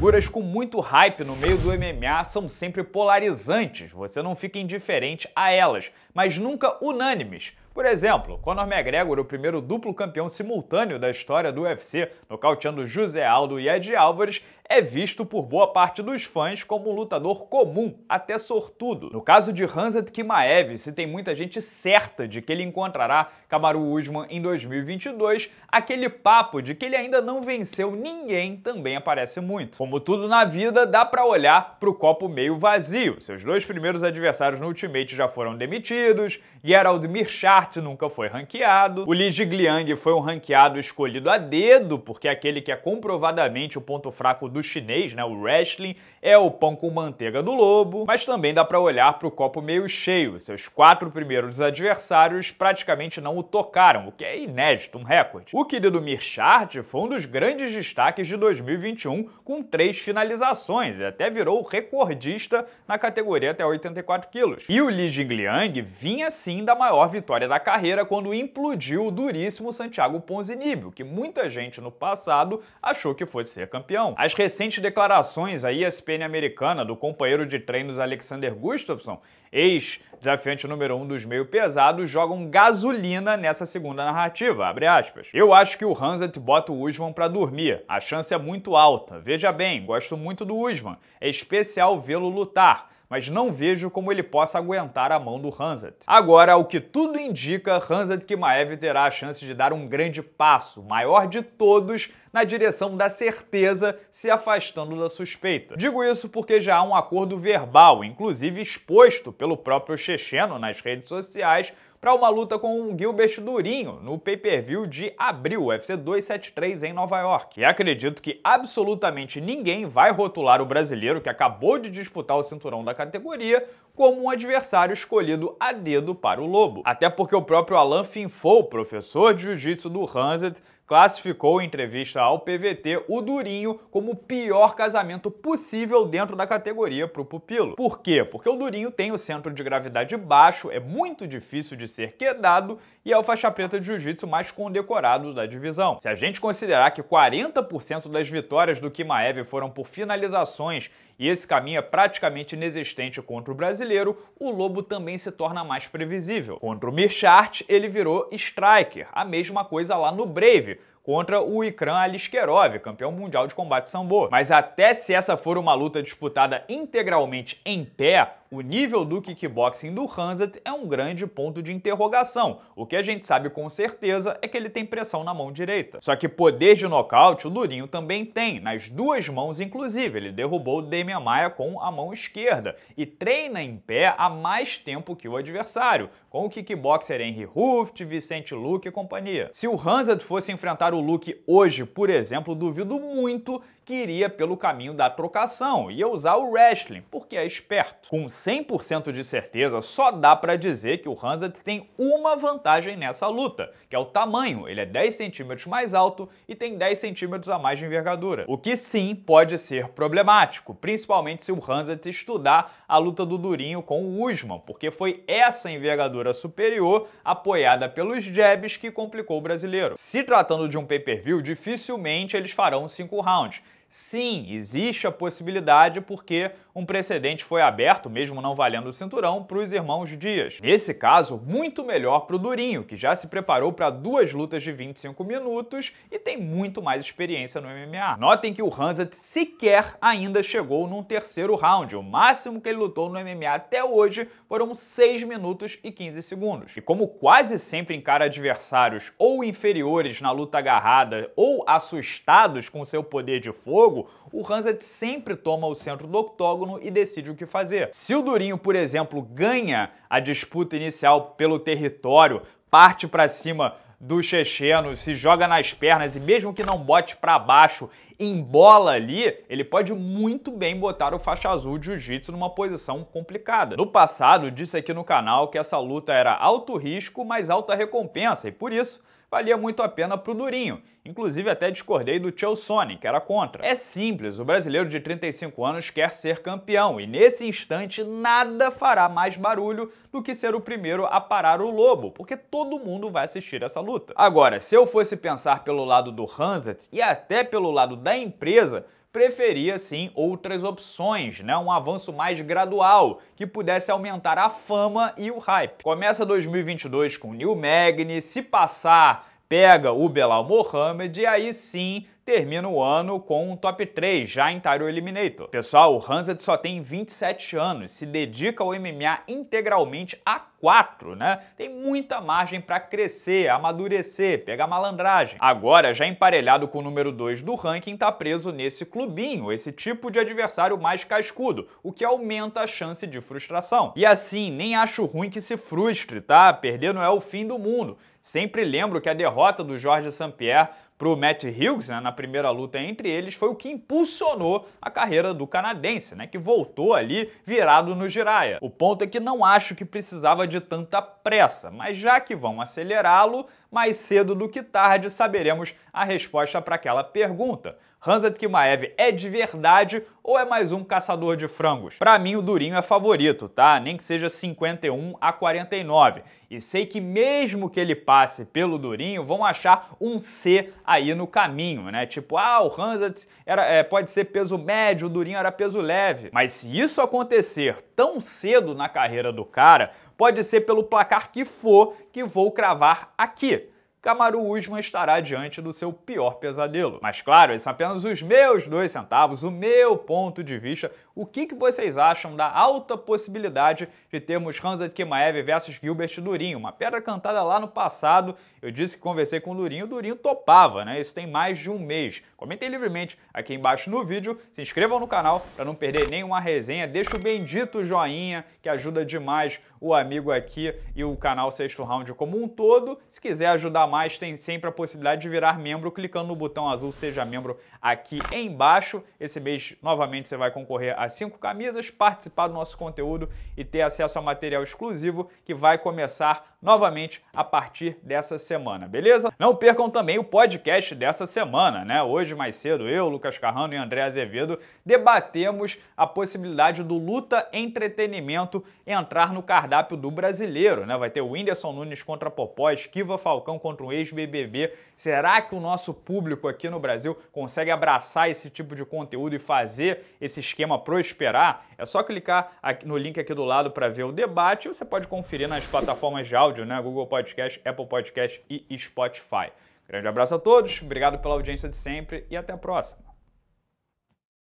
figuras com muito hype no meio do MMA são sempre polarizantes, você não fica indiferente a elas, mas nunca unânimes. Por exemplo, Conor McGregor, o primeiro duplo campeão simultâneo da história do UFC, nocauteando José Aldo e Ed Álvares, é visto por boa parte dos fãs como um lutador comum, até sortudo. No caso de Hanzat Kimaev, se tem muita gente certa de que ele encontrará Kamaru Usman em 2022, aquele papo de que ele ainda não venceu ninguém também aparece muito. Como tudo na vida, dá para olhar pro copo meio vazio. Seus dois primeiros adversários no Ultimate já foram demitidos, Gerald Mirchard Hart nunca foi ranqueado, o Li Jigliang foi um ranqueado escolhido a dedo, porque é aquele que é comprovadamente o ponto fraco do chinês, né, o wrestling, é o pão com manteiga do lobo, mas também dá para olhar para o copo meio cheio. Seus quatro primeiros adversários praticamente não o tocaram, o que é inédito, um recorde. O querido Mirchard foi um dos grandes destaques de 2021, com três finalizações, e até virou recordista na categoria até 84 quilos. E o Li Jingliang vinha sim da maior vitória da carreira quando implodiu o duríssimo Santiago Ponzinibbio, que muita gente no passado achou que fosse ser campeão. As recentes declarações à ESPN americana do companheiro de treinos Alexander Gustafsson, ex desafiante número um dos meio pesados, jogam gasolina nessa segunda narrativa, abre aspas. Eu acho que o Hanset bota o Usman para dormir, a chance é muito alta. Veja bem, gosto muito do Usman, é especial vê-lo lutar mas não vejo como ele possa aguentar a mão do Hanset. Agora, ao que tudo indica, Hanset Kimaev terá a chance de dar um grande passo, maior de todos, na direção da certeza, se afastando da suspeita. Digo isso porque já há um acordo verbal, inclusive exposto pelo próprio checheno nas redes sociais, para uma luta com o Gilbert Durinho no pay-per-view de abril, UFC 273 em Nova York. E acredito que absolutamente ninguém vai rotular o brasileiro que acabou de disputar o cinturão da categoria como um adversário escolhido a dedo para o Lobo. Até porque o próprio Alan Finfou, professor de jiu-jitsu do Hanset, classificou em entrevista ao PVT o Durinho como o pior casamento possível dentro da categoria para o pupilo. Por quê? Porque o Durinho tem o centro de gravidade baixo, é muito difícil de ser quedado e é o faixa preta de jiu-jitsu mais condecorado da divisão. Se a gente considerar que 40% das vitórias do Kimaev foram por finalizações e esse caminho é praticamente inexistente contra o brasileiro, o Lobo também se torna mais previsível. Contra o Mirchart, ele virou striker, a mesma coisa lá no Brave, contra o Ikram Aliskerov, campeão mundial de combate sambo. Mas até se essa for uma luta disputada integralmente em pé, o nível do kickboxing do Hanzat é um grande ponto de interrogação. O que a gente sabe com certeza é que ele tem pressão na mão direita. Só que poder de nocaute o Durinho também tem, nas duas mãos inclusive. Ele derrubou o Demian Maia com a mão esquerda e treina em pé há mais tempo que o adversário, com o kickboxer Henry Hooft, Vicente Luke e companhia. Se o Hanzat fosse enfrentar o look hoje, por exemplo, duvido muito que iria pelo caminho da trocação, ia usar o wrestling, porque é esperto. Com 100% de certeza, só dá para dizer que o Hanzat tem uma vantagem nessa luta, que é o tamanho. Ele é 10 centímetros mais alto e tem 10 centímetros a mais de envergadura. O que sim pode ser problemático, principalmente se o Hanzat estudar a luta do Durinho com o Usman, porque foi essa envergadura superior, apoiada pelos jabs, que complicou o brasileiro. Se tratando de um pay-per-view, dificilmente eles farão 5 rounds. Sim, existe a possibilidade porque um precedente foi aberto, mesmo não valendo o cinturão, para os irmãos Dias. Nesse caso, muito melhor para o Durinho, que já se preparou para duas lutas de 25 minutos e tem muito mais experiência no MMA. Notem que o Hanzat sequer ainda chegou num terceiro round. O máximo que ele lutou no MMA até hoje foram 6 minutos e 15 segundos. E como quase sempre encara adversários ou inferiores na luta agarrada ou assustados com seu poder de força, jogo, o Hanzad sempre toma o centro do octógono e decide o que fazer. Se o Durinho, por exemplo, ganha a disputa inicial pelo território, parte para cima do checheno, se joga nas pernas e mesmo que não bote para baixo, embola ali, ele pode muito bem botar o faixa azul de jiu-jitsu numa posição complicada. No passado, disse aqui no canal que essa luta era alto risco, mas alta recompensa e por isso valia muito a pena pro Durinho. Inclusive até discordei do Chelsone, que era contra. É simples, o brasileiro de 35 anos quer ser campeão e nesse instante nada fará mais barulho do que ser o primeiro a parar o lobo, porque todo mundo vai assistir essa luta. Agora, se eu fosse pensar pelo lado do Hanset e até pelo lado da empresa, preferia sim outras opções, né? um avanço mais gradual, que pudesse aumentar a fama e o hype. Começa 2022 com Neil Magny, se passar pega o Belal Mohamed e aí sim termina o ano com um top 3 já em Tyro Eliminator. Pessoal, o Hanzard só tem 27 anos, se dedica ao MMA integralmente há 4, né? Tem muita margem para crescer, amadurecer, pegar malandragem. Agora, já emparelhado com o número 2 do ranking, tá preso nesse clubinho, esse tipo de adversário mais cascudo, o que aumenta a chance de frustração. E assim, nem acho ruim que se frustre, tá? Perder não é o fim do mundo. Sempre lembro que a derrota do Jorge Sampierre para o Matt Hughes né, na primeira luta entre eles foi o que impulsionou a carreira do canadense, né, que voltou ali virado no Jiraya. O ponto é que não acho que precisava de tanta pressa, mas já que vão acelerá-lo, mais cedo do que tarde saberemos a resposta para aquela pergunta. Hanzat Kimaev é de verdade ou é mais um caçador de frangos? Para mim, o Durinho é favorito, tá? Nem que seja 51 a 49. E sei que mesmo que ele passe pelo Durinho, vão achar um C aí no caminho, né? Tipo, ah, o Hanzat era, é, pode ser peso médio, o Durinho era peso leve. Mas se isso acontecer tão cedo na carreira do cara, pode ser pelo placar que for que vou cravar aqui. Kamaru Usman estará diante do seu pior pesadelo. Mas claro, esses são apenas os meus dois centavos, o meu ponto de vista. O que, que vocês acham da alta possibilidade de termos Hamzat Kimaev versus Gilbert Durinho? Uma pedra cantada lá no passado, eu disse que conversei com o Durinho, o Durinho topava, né? Isso tem mais de um mês. Comentem livremente aqui embaixo no vídeo, se inscrevam no canal para não perder nenhuma resenha, deixa o bendito joinha que ajuda demais o amigo aqui e o canal Sexto Round como um todo. Se quiser ajudar mais tem sempre a possibilidade de virar membro clicando no botão azul Seja Membro aqui embaixo. Esse mês, novamente, você vai concorrer a cinco camisas, participar do nosso conteúdo e ter acesso a material exclusivo que vai começar novamente a partir dessa semana, beleza? Não percam também o podcast dessa semana, né? Hoje, mais cedo, eu, Lucas Carrano e André Azevedo debatemos a possibilidade do Luta Entretenimento entrar no cardápio do brasileiro, né? Vai ter o Whindersson Nunes contra Popó, Esquiva Falcão contra contra um ex-BBB. Será que o nosso público aqui no Brasil consegue abraçar esse tipo de conteúdo e fazer esse esquema prosperar? É só clicar no link aqui do lado para ver o debate e você pode conferir nas plataformas de áudio, né? Google Podcast, Apple Podcast e Spotify. Grande abraço a todos, obrigado pela audiência de sempre e até a próxima.